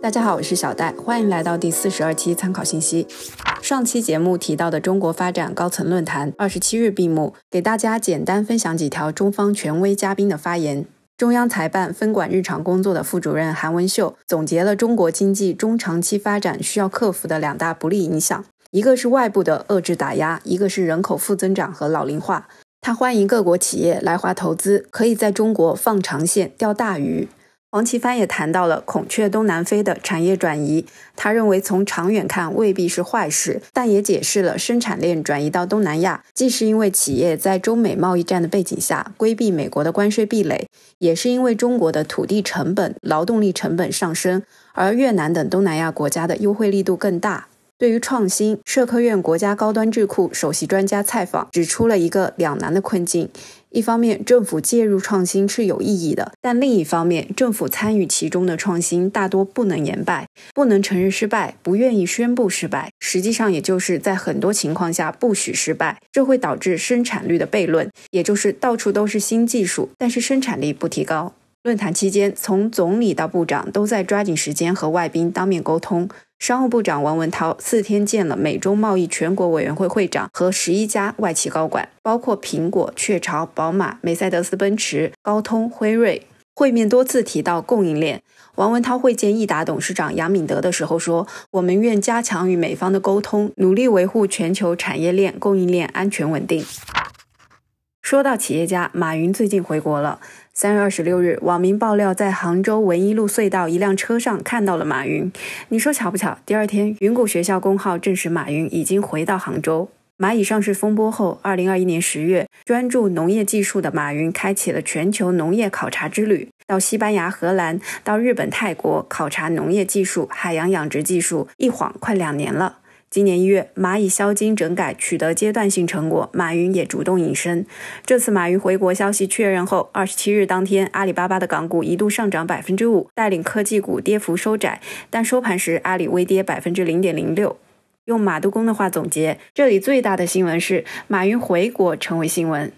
大家好，我是小戴，欢迎来到第四十二期参考信息。上期节目提到的中国发展高层论坛二十七日闭幕，给大家简单分享几条中方权威嘉宾的发言。中央财办分管日常工作的副主任韩文秀总结了中国经济中长期发展需要克服的两大不利影响，一个是外部的遏制打压，一个是人口负增长和老龄化。他欢迎各国企业来华投资，可以在中国放长线钓大鱼。黄奇帆也谈到了“孔雀东南飞”的产业转移。他认为，从长远看未必是坏事，但也解释了生产链转移到东南亚，既是因为企业在中美贸易战的背景下规避美国的关税壁垒，也是因为中国的土地成本、劳动力成本上升，而越南等东南亚国家的优惠力度更大。对于创新，社科院国家高端智库首席专家蔡昉指出了一个两难的困境：一方面，政府介入创新是有意义的；但另一方面，政府参与其中的创新大多不能言败，不能承认失败，不愿意宣布失败。实际上，也就是在很多情况下不许失败，这会导致生产率的悖论，也就是到处都是新技术，但是生产力不提高。论坛期间，从总理到部长都在抓紧时间和外宾当面沟通。商务部长王文涛四天见了美中贸易全国委员会会长和十一家外企高管，包括苹果、雀巢、宝马、梅赛德斯奔驰、高通、辉瑞。会面多次提到供应链。王文涛会见易达董事长杨敏德的时候说：“我们愿加强与美方的沟通，努力维护全球产业链供应链安全稳定。”说到企业家，马云最近回国了。三月二十六日，网民爆料在杭州文一路隧道一辆车上看到了马云。你说巧不巧？第二天，云谷学校公号证实马云已经回到杭州。蚂蚁上市风波后，二零二一年十月，专注农业技术的马云开启了全球农业考察之旅，到西班牙、荷兰，到日本、泰国考察农业技术、海洋养殖技术，一晃快两年了。今年一月，蚂蚁销金整改取得阶段性成果，马云也主动隐身。这次马云回国消息确认后，二十七日当天，阿里巴巴的港股一度上涨百分之五，带领科技股跌幅收窄，但收盘时阿里微跌百分之零点零六。用马杜工的话总结，这里最大的新闻是马云回国成为新闻。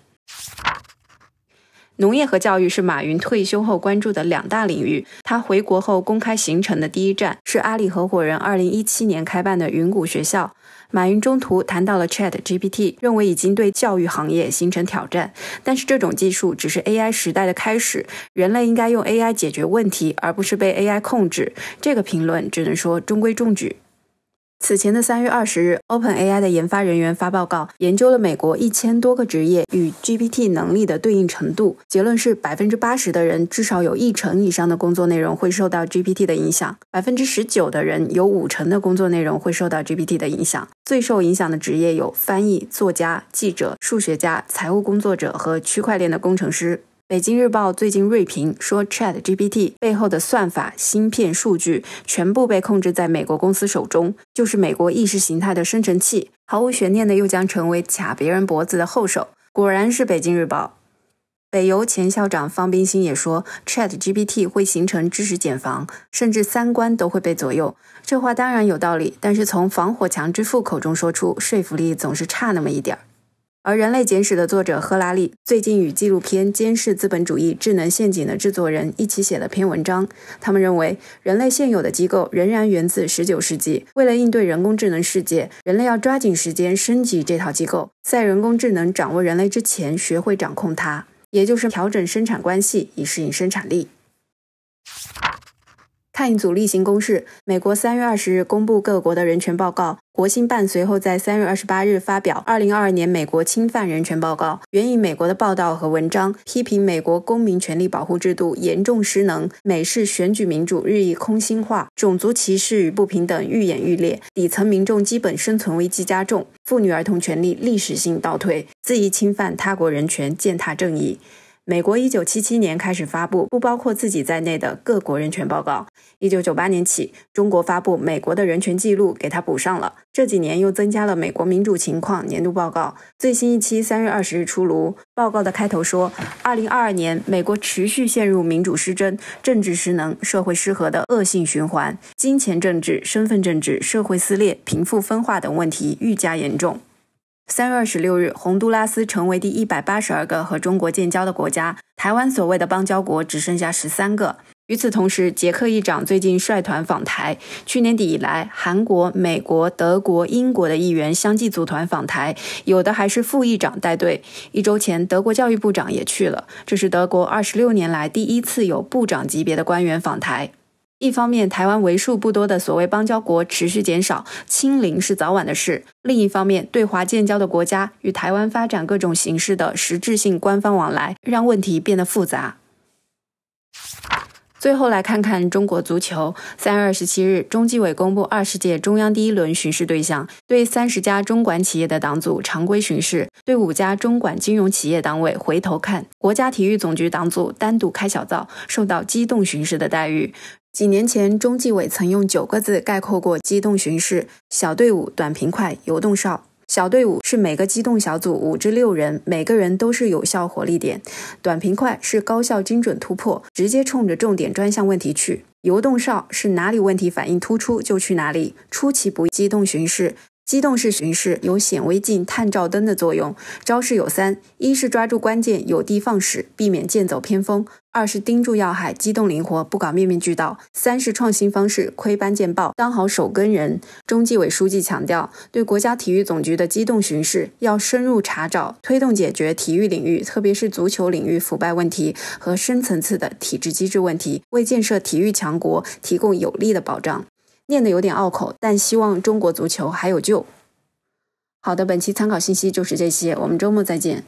农业和教育是马云退休后关注的两大领域。他回国后公开行程的第一站是阿里合伙人二零一七年开办的云谷学校。马云中途谈到了 Chat GPT，认为已经对教育行业形成挑战，但是这种技术只是 AI 时代的开始，人类应该用 AI 解决问题，而不是被 AI 控制。这个评论只能说中规中矩。此前的三月二十日，OpenAI 的研发人员发报告，研究了美国一千多个职业与 GPT 能力的对应程度。结论是，百分之八十的人至少有一成以上的工作内容会受到 GPT 的影响；百分之十九的人有五成的工作内容会受到 GPT 的影响。最受影响的职业有翻译、作家、记者、数学家、财务工作者和区块链的工程师。北京日报最近锐评说，ChatGPT 背后的算法、芯片、数据全部被控制在美国公司手中，就是美国意识形态的生成器，毫无悬念的又将成为卡别人脖子的后手。果然是北京日报。北邮前校长方冰心也说，ChatGPT 会形成知识茧房，甚至三观都会被左右。这话当然有道理，但是从防火墙之父口中说出，说服力总是差那么一点儿。而《人类简史》的作者赫拉利最近与纪录片《监视资本主义：智能陷阱》的制作人一起写了篇文章。他们认为，人类现有的机构仍然源自19世纪。为了应对人工智能世界，人类要抓紧时间升级这套机构，在人工智能掌握人类之前学会掌控它，也就是调整生产关系以适应生产力。看一组例行公事，美国三月二十日公布各国的人权报告，国新办随后在三月二十八日发表《二零二二年美国侵犯人权报告》，援引美国的报道和文章，批评美国公民权利保护制度严重失能，美式选举民主日益空心化，种族歧视与不平等愈演愈烈，底层民众基本生存危机加重，妇女儿童权利历史性倒退，恣意侵犯他国人权，践踏正义。美国一九七七年开始发布不包括自己在内的各国人权报告，一九九八年起，中国发布美国的人权记录给它补上了。这几年又增加了美国民主情况年度报告，最新一期三月二十日出炉。报告的开头说，二零二二年，美国持续陷入民主失真、政治失能、社会失衡的恶性循环，金钱政治、身份政治、社会撕裂、贫富分化等问题愈加严重。三月二十六日，洪都拉斯成为第一百八十二个和中国建交的国家。台湾所谓的邦交国只剩下十三个。与此同时，捷克议长最近率团访台。去年底以来，韩国、美国、德国、英国的议员相继组团访台，有的还是副议长带队。一周前，德国教育部长也去了，这是德国二十六年来第一次有部长级别的官员访台。一方面，台湾为数不多的所谓邦交国持续减少，清零是早晚的事；另一方面，对华建交的国家与台湾发展各种形式的实质性官方往来，让问题变得复杂。最后来看看中国足球。三月二十七日，中纪委公布二十届中央第一轮巡视对象，对三十家中管企业的党组常规巡视，对五家中管金融企业党委回头看，国家体育总局党组单独开小灶，受到机动巡视的待遇。几年前，中纪委曾用九个字概括过机动巡视：小队伍、短平快、游动哨。小队伍是每个机动小组五至六人，每个人都是有效火力点；短平快是高效精准突破，直接冲着重点专项问题去；游动哨是哪里问题反应突出就去哪里，出其不意。机动巡视。机动式巡视有显微镜、探照灯的作用，招式有三：一是抓住关键，有的放矢，避免剑走偏锋；二是盯住要害，机动灵活，不搞面面俱到；三是创新方式，窥斑见豹，当好守跟人。中纪委书记强调，对国家体育总局的机动巡视要深入查找，推动解决体育领域，特别是足球领域腐败问题和深层次的体制机制问题，为建设体育强国提供有力的保障。念的有点拗口，但希望中国足球还有救。好的，本期参考信息就是这些，我们周末再见。